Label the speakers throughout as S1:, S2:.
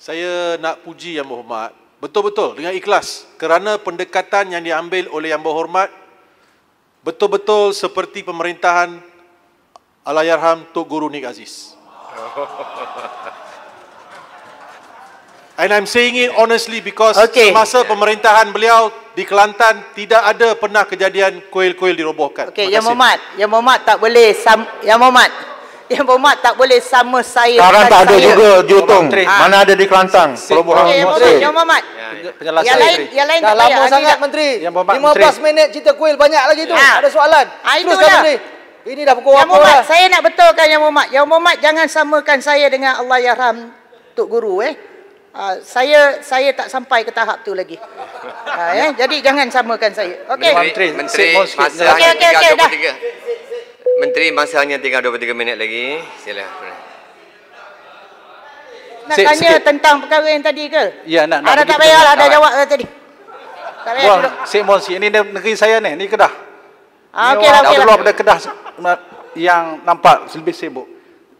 S1: saya nak puji Yang Berhormat betul-betul dengan ikhlas kerana pendekatan yang diambil oleh Yang Berhormat betul-betul seperti pemerintahan Alayarham Tok Guru Nik Aziz. And I'm saying it honestly because okay. semasa pemerintahan beliau di Kelantan tidak ada pernah kejadian kuil-kuil dirobohkan. Okey, Yang Mohamad,
S2: Yang Mohamad tak boleh Yang Mohamad yang berhormat tak boleh sama saya. Sekarang tak ada juga Jutong. Mana
S3: ada di Kelantan? Pelabuhan Okey, Yang berhormat. Penjelasan yang lain, yang lain dah lama sangat Menteri. Yang berhormat Menteri. 15
S2: minit cerita kuil banyak lagi tu. Ada soalan. Teruskan Menteri. Ini dah pukul apa lah. Saya nak betulkan Yang Muhammad. Yang Muhammad jangan samakan saya dengan Allah Yaham Tok Guru eh. Uh, saya saya tak sampai ke tahap tu lagi.
S1: Uh,
S2: eh? Jadi jangan samakan saya. Okey. Menteri, Menteri, Menteri, Menteri,
S1: Menteri, Menteri masa hanya tinggal 23 minit lagi. Sila. Nak Sik, tanya sikit.
S2: tentang perkara yang tadi ke?
S1: Ya, nak. Ah, lah, ada tak payah lah, ada jawab
S2: lah tadi. Tak
S3: Sik Mon ini negeri saya ni, ni Kedah.
S2: Ah, ini okay, orang okay, Abdullah
S3: okay. Kedah yang nampak lebih sibuk.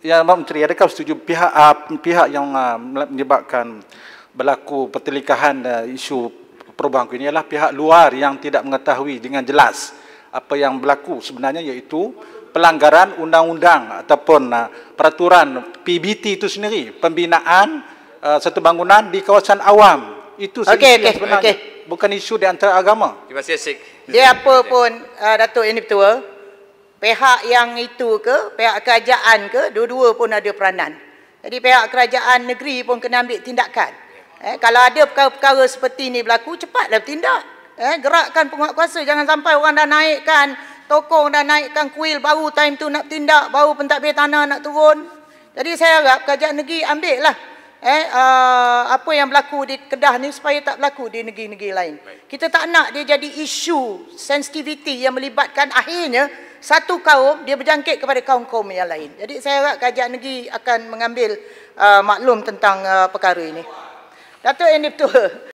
S3: Ya, Mbak Menteri, adakah setuju pihak uh, pihak yang uh, menyebabkan berlaku pertelikahan uh, isu perubahan ini ialah pihak luar yang tidak mengetahui dengan jelas apa yang berlaku sebenarnya iaitu pelanggaran undang-undang ataupun uh, peraturan PBT itu sendiri pembinaan uh, satu bangunan di kawasan awam itu okay, okay, sebenarnya okay. bukan isu di antara agama.
S1: Terima kasih Sik.
S2: Dia apa pun uh, Datuk Yang Ketua pihak yang itu ke pihak kerajaan ke dua-dua pun ada peranan. Jadi pihak kerajaan negeri pun kena ambil tindakan. Eh, kalau ada perkara-perkara seperti ini berlaku cepatlah bertindak. Eh, gerakkan penguatkuasa jangan sampai orang dah naikkan tokong dah naikkan kuil baru time tu nak tindak baru pentadbir tanah nak turun jadi saya harap kerajaan negeri ambil lah eh, uh, apa yang berlaku di Kedah ni supaya tak berlaku di negeri-negeri lain kita tak nak dia jadi isu sensitivity yang melibatkan akhirnya satu kaum dia berjangkit kepada kaum-kaum yang lain jadi saya harap kerajaan negeri akan mengambil uh, maklum tentang uh, perkara ini Datuk Enip Tua